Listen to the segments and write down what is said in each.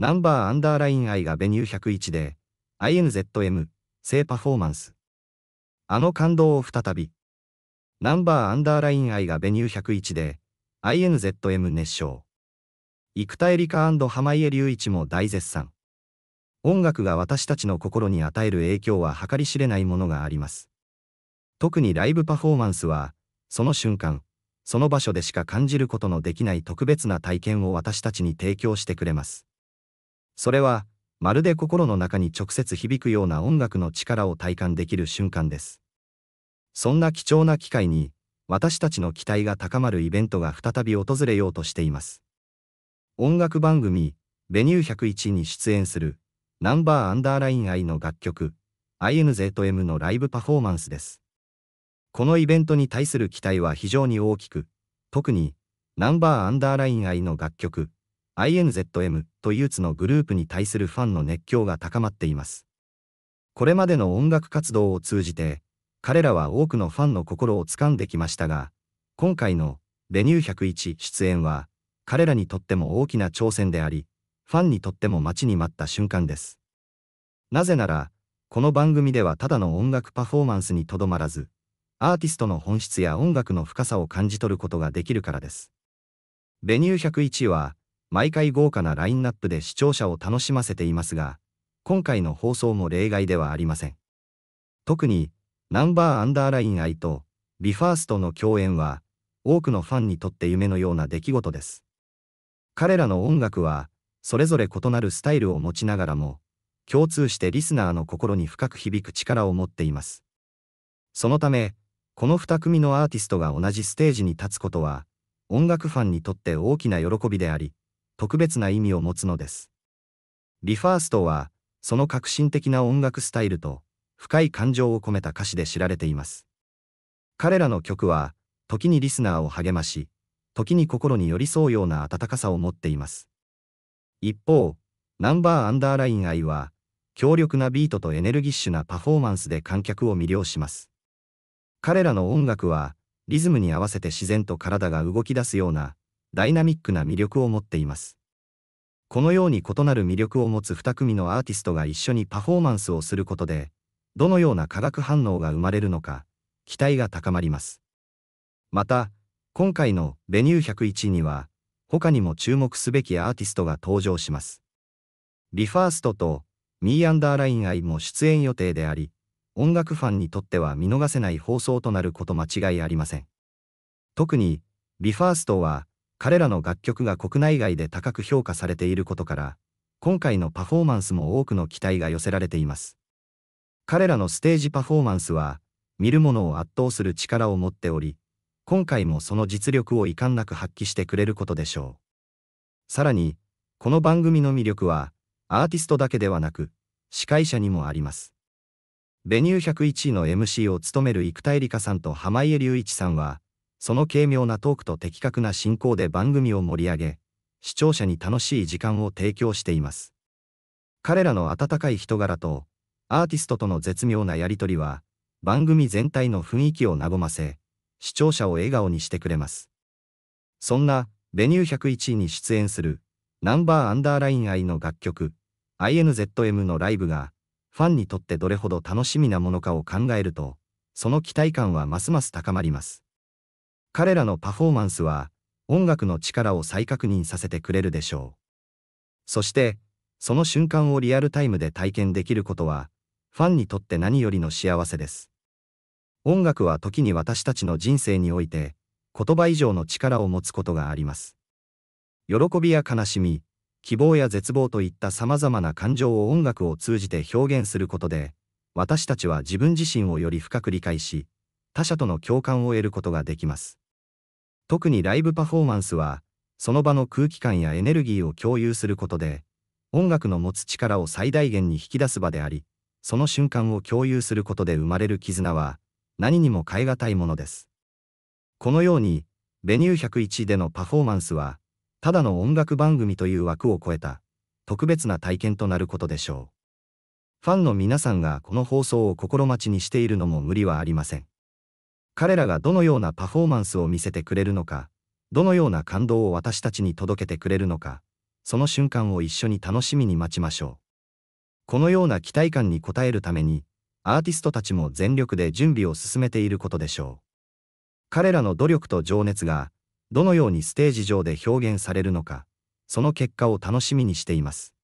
ナンバーアンダーライン I がベニュー101で、INZM、性パフォーマンス。あの感動を再び。ナンバーアンダーライン I がベニュー101で、INZM 熱唱。生田絵梨花濱家隆一も大絶賛。音楽が私たちの心に与える影響は計り知れないものがあります。特にライブパフォーマンスは、その瞬間、その場所でしか感じることのできない特別な体験を私たちに提供してくれます。それは、まるで心の中に直接響くような音楽の力を体感できる瞬間です。そんな貴重な機会に、私たちの期待が高まるイベントが再び訪れようとしています。音楽番組、ベニュー101に出演する、ナンバーアンダーライン I の楽曲、INZ M のライブパフォーマンスです。このイベントに対する期待は非常に大きく、特に、ナンバーアンダーライン I の楽曲、INZM、とユーツのグループに対するファンの熱狂が高まっています。これまでの音楽活動を通じて、彼らは多くのファンの心を掴んできましたが、今回のレニュー101出演は、彼らにとっても大きな挑戦であり、ファンにとっても待ちに待った瞬間です。なぜなら、この番組ではただの音楽パフォーマンスにとどまらず、アーティストの本質や音楽の深さを感じ取ることができるからです。ベニュー101は、毎回豪華なラインナップで視聴者を楽しませていますが、今回の放送も例外ではありません。特に、ナンバーアンダーライン愛と、ビファーストの共演は、多くのファンにとって夢のような出来事です。彼らの音楽は、それぞれ異なるスタイルを持ちながらも、共通してリスナーの心に深く響く力を持っています。そのため、この2組のアーティストが同じステージに立つことは、音楽ファンにとって大きな喜びであり、特別な意味を持つのです。リファーストは、その革新的な音楽スタイルと、深い感情を込めた歌詞で知られています。彼らの曲は、時にリスナーを励まし、時に心に寄り添うような温かさを持っています。一方、ナンバーアンダーライン愛は、強力なビートとエネルギッシュなパフォーマンスで観客を魅了します。彼らの音楽は、リズムに合わせて自然と体が動き出すような、ダイナミックな魅力を持っています。このように異なる魅力を持つ2組のアーティストが一緒にパフォーマンスをすることで、どのような化学反応が生まれるのか、期待が高まります。また、今回のベニュー101には、他にも注目すべきアーティストが登場します。リファーストとミーアンダーライン I も出演予定であり、音楽ファンにとっては見逃せない放送となること間違いありません。特に、リファーストは彼らの楽曲が国内外で高く評価されていることから今回のパフォーマンスも多くの期待が寄せられています彼らのステージパフォーマンスは見る者を圧倒する力を持っており今回もその実力を遺憾なく発揮してくれることでしょうさらにこの番組の魅力はアーティストだけではなく司会者にもありますベニュー101位の MC を務める生田絵梨花さんと濱家隆一さんはその軽妙なトークと的確な進行で番組を盛り上げ、視聴者に楽しい時間を提供しています。彼らの温かい人柄と、アーティストとの絶妙なやりとりは、番組全体の雰囲気を和ませ、視聴者を笑顔にしてくれます。そんな、ベニュー101位に出演する、ナンバーアンダーライン愛の楽曲、INZM のライブが、ファンにとってどれほど楽しみなものかを考えると、その期待感はますます高まります。彼らのパフォーマンスは音楽の力を再確認させてくれるでしょう。そして、その瞬間をリアルタイムで体験できることは、ファンにとって何よりの幸せです。音楽は時に私たちの人生において、言葉以上の力を持つことがあります。喜びや悲しみ、希望や絶望といった様々な感情を音楽を通じて表現することで、私たちは自分自身をより深く理解し、他者との共感を得ることができます。特にライブパフォーマンスは、その場の空気感やエネルギーを共有することで、音楽の持つ力を最大限に引き出す場であり、その瞬間を共有することで生まれる絆は、何にも代え難いものです。このように、ベニュー101でのパフォーマンスは、ただの音楽番組という枠を超えた、特別な体験となることでしょう。ファンの皆さんがこの放送を心待ちにしているのも無理はありません。彼らがどのようなパフォーマンスを見せてくれるのか、どのような感動を私たちに届けてくれるのか、その瞬間を一緒に楽しみに待ちましょう。このような期待感に応えるために、アーティストたちも全力で準備を進めていることでしょう。彼らの努力と情熱が、どのようにステージ上で表現されるのか、その結果を楽しみにしています。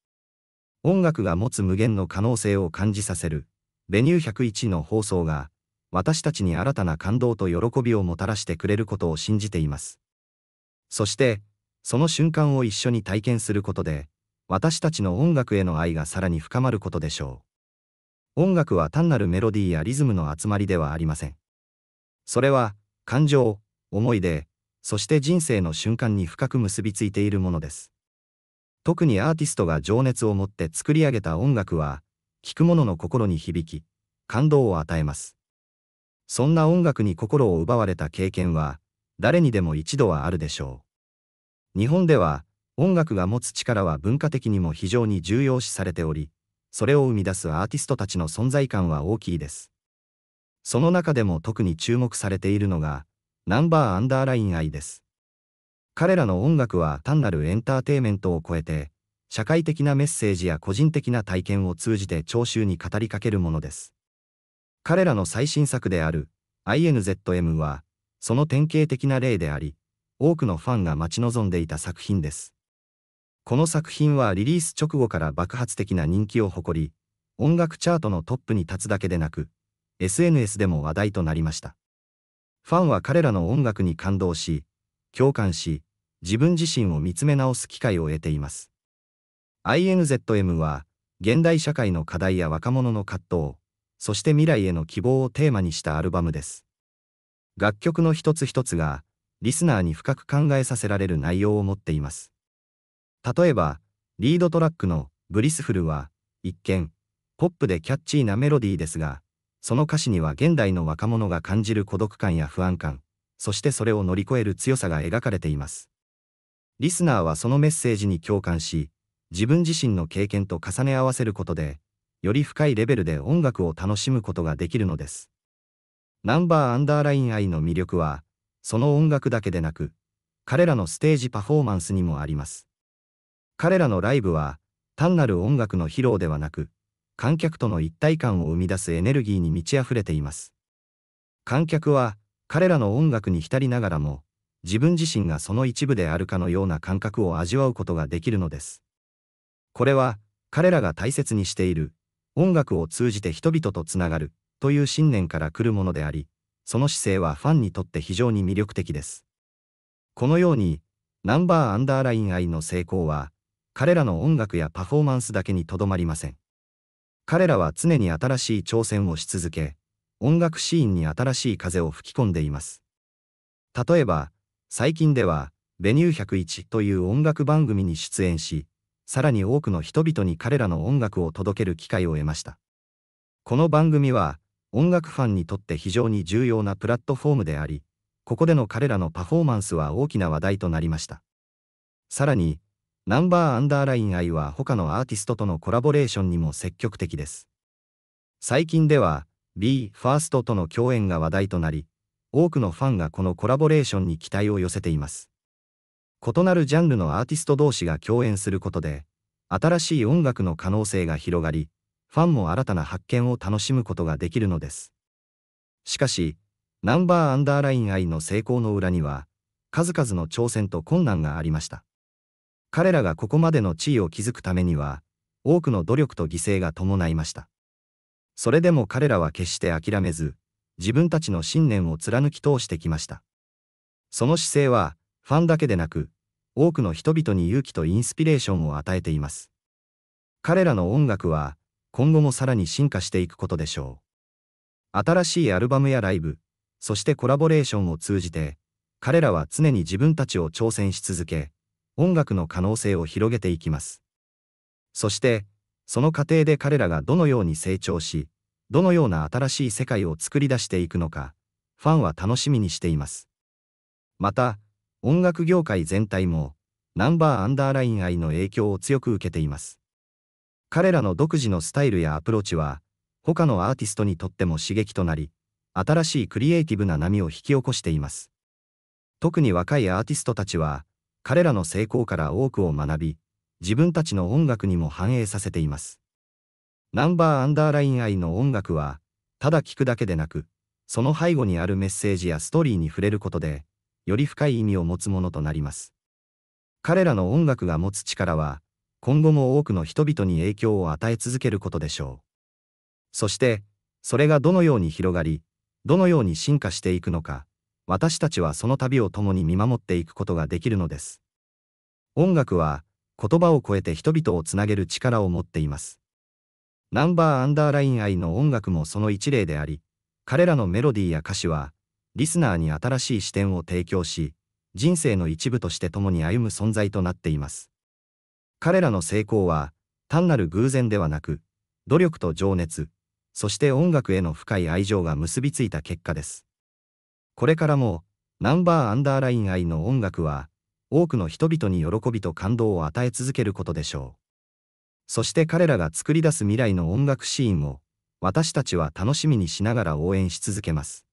音楽が持つ無限の可能性を感じさせる、e ニュー101の放送が、私たちに新たな感動と喜びをもたらしてくれることを信じています。そして、その瞬間を一緒に体験することで、私たちの音楽への愛がさらに深まることでしょう。音楽は単なるメロディーやリズムの集まりではありません。それは、感情、思い出、そして人生の瞬間に深く結びついているものです。特にアーティストが情熱を持って作り上げた音楽は、聴く者の心に響き、感動を与えます。そんな音楽に心を奪われた経験は、誰にでも一度はあるでしょう。日本では、音楽が持つ力は文化的にも非常に重要視されており、それを生み出すアーティストたちの存在感は大きいです。その中でも特に注目されているのが、ナンバーアンダーライン愛です。彼らの音楽は単なるエンターテイメントを超えて、社会的なメッセージや個人的な体験を通じて聴衆に語りかけるものです。彼らの最新作である INZM は、その典型的な例であり、多くのファンが待ち望んでいた作品です。この作品はリリース直後から爆発的な人気を誇り、音楽チャートのトップに立つだけでなく、SNS でも話題となりました。ファンは彼らの音楽に感動し、共感し、自分自身を見つめ直す機会を得ています。INZM は、現代社会の課題や若者の葛藤、そして未来への希望をテーマにしたアルバムです。楽曲の一つ一つが、リスナーに深く考えさせられる内容を持っています。例えば、リードトラックのブリスフルは、一見、ポップでキャッチーなメロディーですが、その歌詞には現代の若者が感じる孤独感や不安感、そしてそれを乗り越える強さが描かれています。リスナーはそのメッセージに共感し、自分自身の経験と重ね合わせることで、より深いレベルで音楽を楽しむことができるのです。ナンバーアンダーライン I の魅力は、その音楽だけでなく、彼らのステージパフォーマンスにもあります。彼らのライブは、単なる音楽の披露ではなく、観客との一体感を生み出すエネルギーに満ち溢れています。観客は、彼らの音楽に浸りながらも、自分自身がその一部であるかのような感覚を味わうことができるのです。これは、彼らが大切にしている音楽を通じて人々とつながるという信念から来るものであり、その姿勢はファンにとって非常に魅力的です。このように、ナンバーアンダーライン愛の成功は、彼らの音楽やパフォーマンスだけにとどまりません。彼らは常に新しい挑戦をし続け、音楽シーンに新しい風を吹き込んでいます。例えば、最近では、ベニュー101という音楽番組に出演し、さらに多くの人々に彼らの音楽を届ける機会を得ました。この番組は、音楽ファンにとって非常に重要なプラットフォームであり、ここでの彼らのパフォーマンスは大きな話題となりました。さらに、ナンバーアンダーライン愛は他のアーティストとのコラボレーションにも積極的です。最近では、BE:FIRST との共演が話題となり、多くのファンがこのコラボレーションに期待を寄せています。異なるジャンルのアーティスト同士が共演することで、新しい音楽の可能性が広がり、ファンも新たな発見を楽しむことができるのです。しかし、ナンバーアンダーライン I の成功の裏には、数々の挑戦と困難がありました。彼らがここまでの地位を築くためには、多くの努力と犠牲が伴いました。それでも彼らは決して諦めず、自分たちの信念を貫き通してきました。その姿勢は、ファンだけでなく、多くの人々に勇気とインスピレーションを与えています。彼らの音楽は、今後もさらに進化していくことでしょう。新しいアルバムやライブ、そしてコラボレーションを通じて、彼らは常に自分たちを挑戦し続け、音楽の可能性を広げていきます。そして、その過程で彼らがどのように成長し、どのような新しい世界を作り出していくのか、ファンは楽しみにしています。また、音楽業界全体も、ナンバーアンダーライン愛の影響を強く受けています。彼らの独自のスタイルやアプローチは、他のアーティストにとっても刺激となり、新しいクリエイティブな波を引き起こしています。特に若いアーティストたちは、彼らの成功から多くを学び、自分たちの音楽にも反映させています。ナンバーアンダーライン愛の音楽は、ただ聴くだけでなく、その背後にあるメッセージやストーリーに触れることで、より深い意味を持つものとなります。彼らの音楽が持つ力は、今後も多くの人々に影響を与え続けることでしょう。そして、それがどのように広がり、どのように進化していくのか、私たちはその旅を共に見守っていくことができるのです。音楽は、言葉を超えて人々をつなげる力を持っています。ナンバーアンダーライン愛の音楽もその一例であり、彼らのメロディーや歌詞は、リスナーに新しい視点を提供し、人生の一部として共に歩む存在となっています。彼らの成功は、単なる偶然ではなく、努力と情熱、そして音楽への深い愛情が結びついた結果です。これからも、ナンバーアンダーライン愛の音楽は、多くの人々に喜びと感動を与え続けることでしょう。そして彼らが作り出す未来の音楽シーンを、私たちは楽しみにしながら応援し続けます。